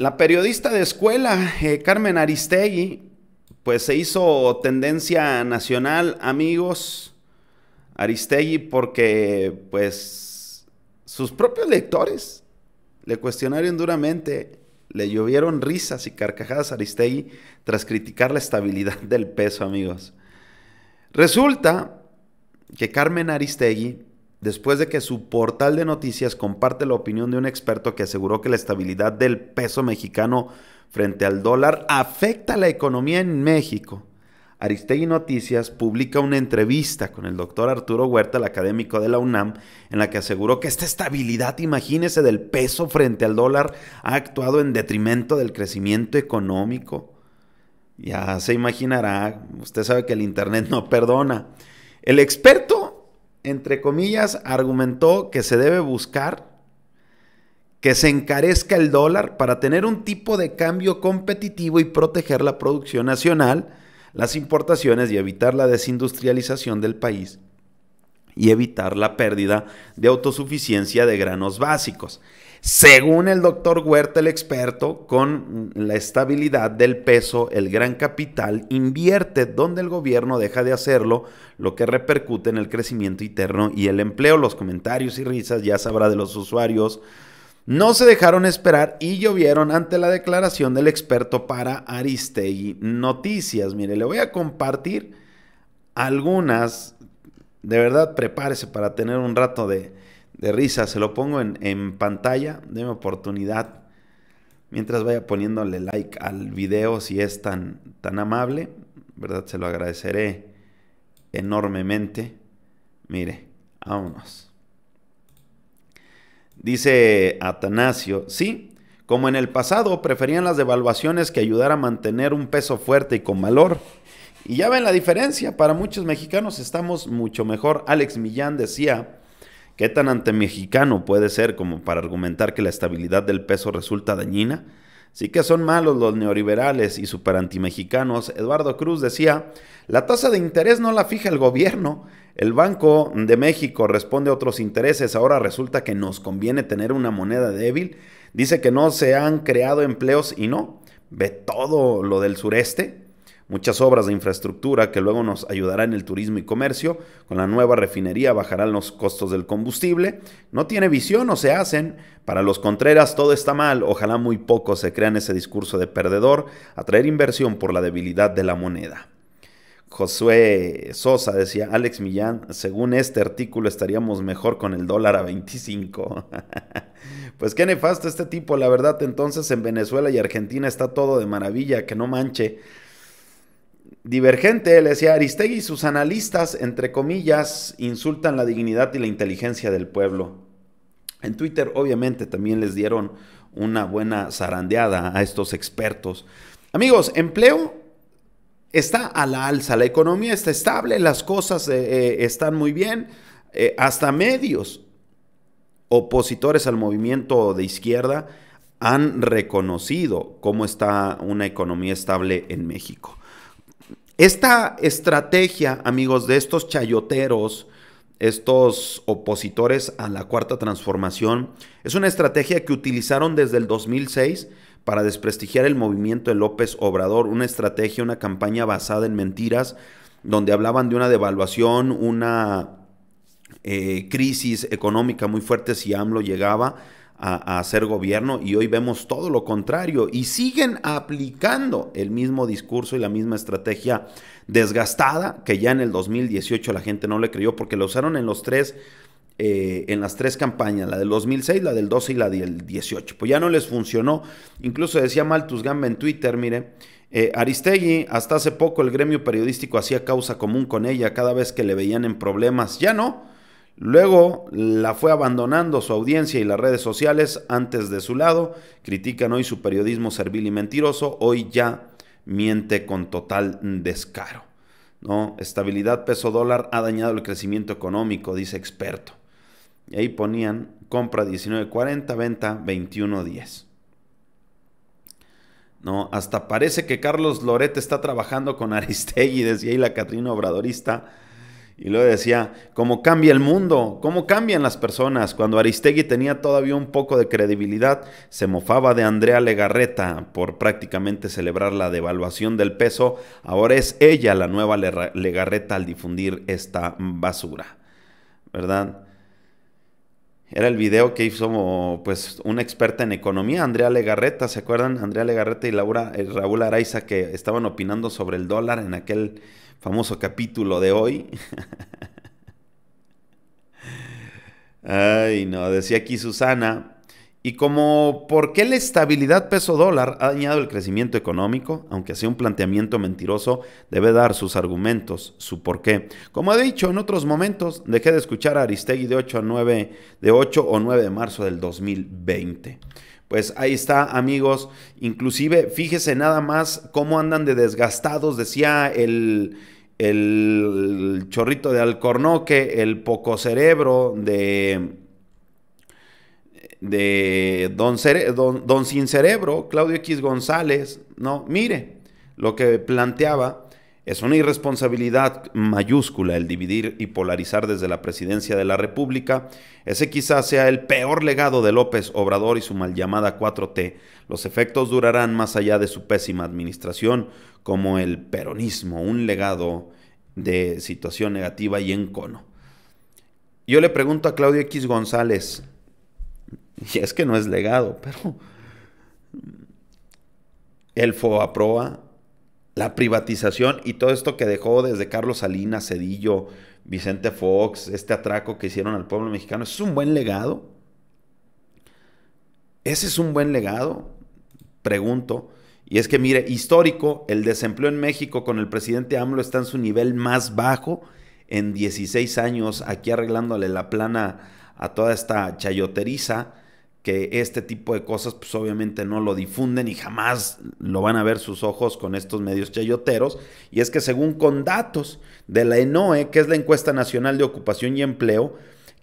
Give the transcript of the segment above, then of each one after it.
La periodista de escuela, eh, Carmen Aristegui, pues se hizo tendencia nacional, amigos, Aristegui, porque pues sus propios lectores le cuestionaron duramente, le llovieron risas y carcajadas a Aristegui tras criticar la estabilidad del peso, amigos. Resulta que Carmen Aristegui después de que su portal de noticias comparte la opinión de un experto que aseguró que la estabilidad del peso mexicano frente al dólar afecta a la economía en México. Aristegui Noticias publica una entrevista con el doctor Arturo Huerta, el académico de la UNAM, en la que aseguró que esta estabilidad, imagínese, del peso frente al dólar ha actuado en detrimento del crecimiento económico. Ya se imaginará, usted sabe que el Internet no perdona. El experto entre comillas, argumentó que se debe buscar que se encarezca el dólar para tener un tipo de cambio competitivo y proteger la producción nacional, las importaciones y evitar la desindustrialización del país y evitar la pérdida de autosuficiencia de granos básicos. Según el doctor Huerta, el experto, con la estabilidad del peso, el gran capital invierte donde el gobierno deja de hacerlo, lo que repercute en el crecimiento interno y el empleo. Los comentarios y risas ya sabrá de los usuarios. No se dejaron esperar y llovieron ante la declaración del experto para Aristegui Noticias. Mire, le voy a compartir algunas. De verdad, prepárese para tener un rato de, de risa. Se lo pongo en, pantalla, Deme oportunidad. Mientras vaya poniéndole like al video si es tan, tan amable, ¿verdad? Se lo agradeceré enormemente. Mire, vámonos. Dice Atanasio, sí, como en el pasado preferían las devaluaciones que ayudar a mantener un peso fuerte y con valor. Y ya ven la diferencia, para muchos mexicanos estamos mucho mejor. Alex Millán decía, ¿Qué tan antimexicano puede ser como para argumentar que la estabilidad del peso resulta dañina? Sí que son malos los neoliberales y superantimexicanos. Eduardo Cruz decía, la tasa de interés no la fija el gobierno. El Banco de México responde a otros intereses. Ahora resulta que nos conviene tener una moneda débil. Dice que no se han creado empleos y no. Ve todo lo del sureste muchas obras de infraestructura que luego nos ayudarán en el turismo y comercio. Con la nueva refinería bajarán los costos del combustible. No tiene visión, o se hacen. Para los Contreras todo está mal. Ojalá muy pocos se crean ese discurso de perdedor, atraer inversión por la debilidad de la moneda. Josué Sosa decía, Alex Millán, según este artículo estaríamos mejor con el dólar a 25. pues qué nefasto este tipo, la verdad entonces en Venezuela y Argentina está todo de maravilla, que no manche. Divergente le decía, Aristegui y sus analistas, entre comillas, insultan la dignidad y la inteligencia del pueblo. En Twitter obviamente también les dieron una buena zarandeada a estos expertos. Amigos, empleo está a la alza, la economía está estable, las cosas eh, eh, están muy bien, eh, hasta medios opositores al movimiento de izquierda han reconocido cómo está una economía estable en México. Esta estrategia, amigos, de estos chayoteros, estos opositores a la cuarta transformación, es una estrategia que utilizaron desde el 2006 para desprestigiar el movimiento de López Obrador, una estrategia, una campaña basada en mentiras, donde hablaban de una devaluación, una eh, crisis económica muy fuerte si AMLO llegaba a, hacer gobierno y hoy vemos todo lo contrario y siguen aplicando el mismo discurso y la misma estrategia desgastada que ya en el 2018 la gente no le creyó porque lo usaron en los tres eh, en las tres campañas, la del 2006, la del 12 y la del 18. Pues ya no les funcionó. Incluso decía Maltus Gamba en Twitter, mire, eh, Aristegui, hasta hace poco el gremio periodístico hacía causa común con ella cada vez que le veían en problemas. Ya no, Luego la fue abandonando su audiencia y las redes sociales antes de su lado. Critican hoy su periodismo servil y mentiroso. Hoy ya miente con total descaro. ¿no? Estabilidad peso dólar ha dañado el crecimiento económico, dice experto. Y ahí ponían compra 19.40, venta 21.10. ¿No? Hasta parece que Carlos Loret está trabajando con Aristegui, decía ahí la Catrina Obradorista y luego decía, ¿cómo cambia el mundo? ¿Cómo cambian las personas? Cuando Aristegui tenía todavía un poco de credibilidad, se mofaba de Andrea Legarreta por prácticamente celebrar la devaluación del peso. Ahora es ella la nueva Legarreta al difundir esta basura. ¿Verdad? Era el video que hizo pues, una experta en economía, Andrea Legarreta, ¿se acuerdan? Andrea Legarreta y Laura, eh, Raúl Araiza que estaban opinando sobre el dólar en aquel famoso capítulo de hoy. Ay, no, decía aquí Susana. Y como, ¿por qué la estabilidad peso dólar ha dañado el crecimiento económico? Aunque sea un planteamiento mentiroso, debe dar sus argumentos, su por qué. Como he dicho en otros momentos, dejé de escuchar a Aristegui de 8 a 9, de 8 o 9 de marzo del 2020. Pues ahí está, amigos. Inclusive, fíjese nada más cómo andan de desgastados, decía el, el chorrito de Alcornoque, el poco cerebro de, de don, don Sin Cerebro, Claudio X González. No, mire lo que planteaba es una irresponsabilidad mayúscula el dividir y polarizar desde la presidencia de la República. Ese quizás sea el peor legado de López Obrador y su mal llamada 4T. Los efectos durarán más allá de su pésima administración, como el peronismo, un legado de situación negativa y encono. Yo le pregunto a Claudio X González, y es que no es legado, pero el FOA proa la privatización y todo esto que dejó desde Carlos Salinas, Cedillo, Vicente Fox, este atraco que hicieron al pueblo mexicano, es un buen legado. Ese es un buen legado, pregunto. Y es que, mire, histórico, el desempleo en México con el presidente AMLO está en su nivel más bajo en 16 años, aquí arreglándole la plana a toda esta chayoteriza que este tipo de cosas pues obviamente no lo difunden y jamás lo van a ver sus ojos con estos medios chayoteros. Y es que según con datos de la ENOE, e, que es la encuesta nacional de ocupación y empleo,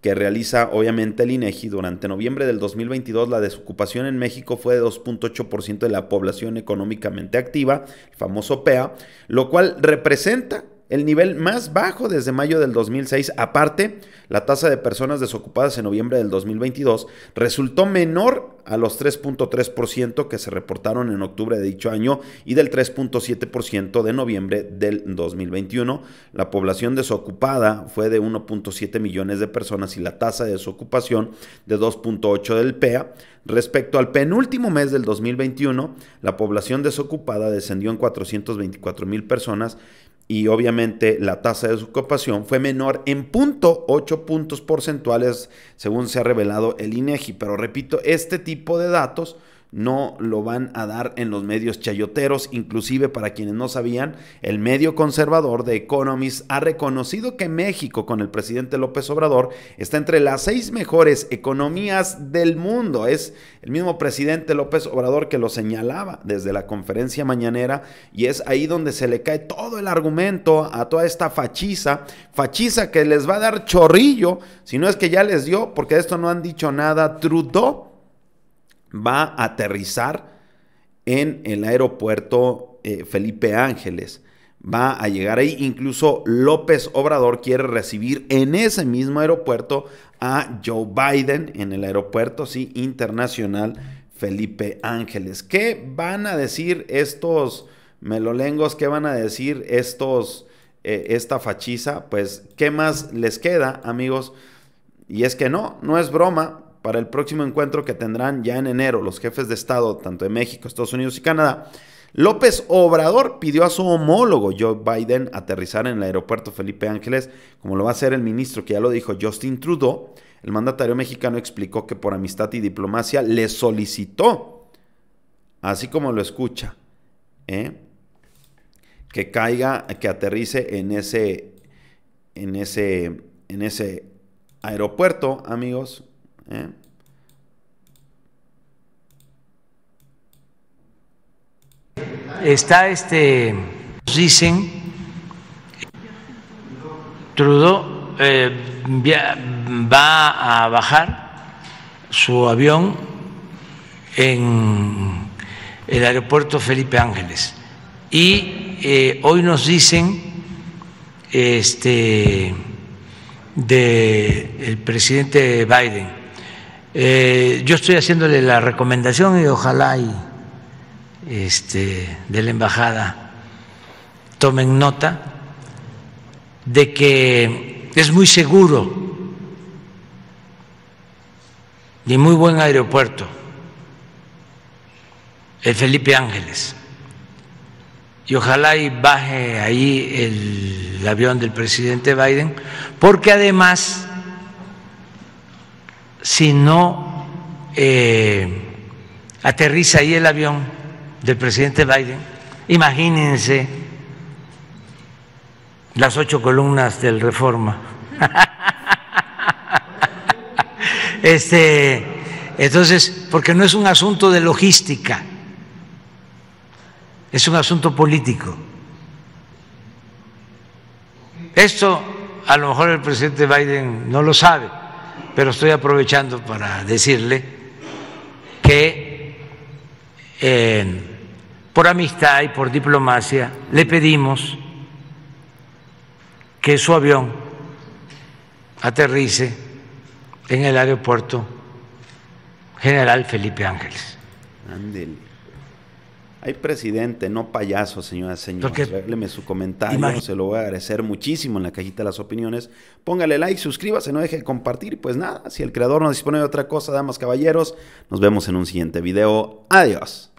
que realiza obviamente el INEGI e durante noviembre del 2022, la desocupación en México fue de 2.8% de la población económicamente activa, el famoso PEA, lo cual representa el nivel más bajo desde mayo del 2006. Aparte, la tasa de personas desocupadas en noviembre del 2022 resultó menor a los 3.3% que se reportaron en octubre de dicho año y del 3.7% de noviembre del 2021. La población desocupada fue de 1.7 millones de personas y la tasa de desocupación de 2.8 del PEA. Respecto al penúltimo mes del 2021, la población desocupada descendió en 424 mil personas y obviamente la tasa de ocupación fue menor en 0.8 puntos porcentuales según se ha revelado el INEGI. Pero repito, este tipo de datos no lo van a dar en los medios chayoteros. Inclusive, para quienes no sabían, el medio conservador de Economist ha reconocido que México, con el presidente López Obrador, está entre las seis mejores economías del mundo. Es el mismo presidente López Obrador que lo señalaba desde la conferencia mañanera y es ahí donde se le cae todo el argumento a toda esta fachiza, fachiza que les va a dar chorrillo, si no es que ya les dio, porque de esto no han dicho nada Trudeau va a aterrizar en el aeropuerto eh, Felipe Ángeles. Va a llegar ahí. Incluso López Obrador quiere recibir en ese mismo aeropuerto a Joe Biden, en el aeropuerto sí, internacional Felipe Ángeles. ¿Qué van a decir estos melolengos? ¿Qué van a decir estos, eh, esta fachiza? Pues, ¿qué más les queda, amigos? Y es que no, no es broma, para el próximo encuentro que tendrán ya en enero los jefes de Estado, tanto de México, Estados Unidos y Canadá, López Obrador pidió a su homólogo Joe Biden aterrizar en el aeropuerto Felipe Ángeles, como lo va a hacer el ministro, que ya lo dijo Justin Trudeau. El mandatario mexicano explicó que por amistad y diplomacia le solicitó, así como lo escucha, ¿eh? que caiga, que aterrice en ese, en ese, en ese aeropuerto, amigos, ¿Eh? Está este, dicen, Trudeau eh, va a bajar su avión en el aeropuerto Felipe Ángeles. Y eh, hoy nos dicen este, de el presidente Biden eh, yo estoy haciéndole la recomendación y ojalá y, este, de la embajada tomen nota de que es muy seguro y muy buen aeropuerto el Felipe Ángeles. Y ojalá y baje ahí el avión del presidente Biden, porque además si no eh, aterriza ahí el avión del presidente Biden, imagínense las ocho columnas del Reforma. este, entonces, porque no es un asunto de logística, es un asunto político. Esto a lo mejor el presidente Biden no lo sabe, pero estoy aprovechando para decirle que por amistad y por diplomacia le pedimos que su avión aterrice en el aeropuerto General Felipe Ángeles. Ay, presidente, no payaso, señoras y señores. Déjenme su comentario, se lo voy a agradecer muchísimo en la cajita de las opiniones. Póngale like, suscríbase, no deje de compartir. Y pues nada, si el creador no dispone de otra cosa, damas, caballeros, nos vemos en un siguiente video. Adiós.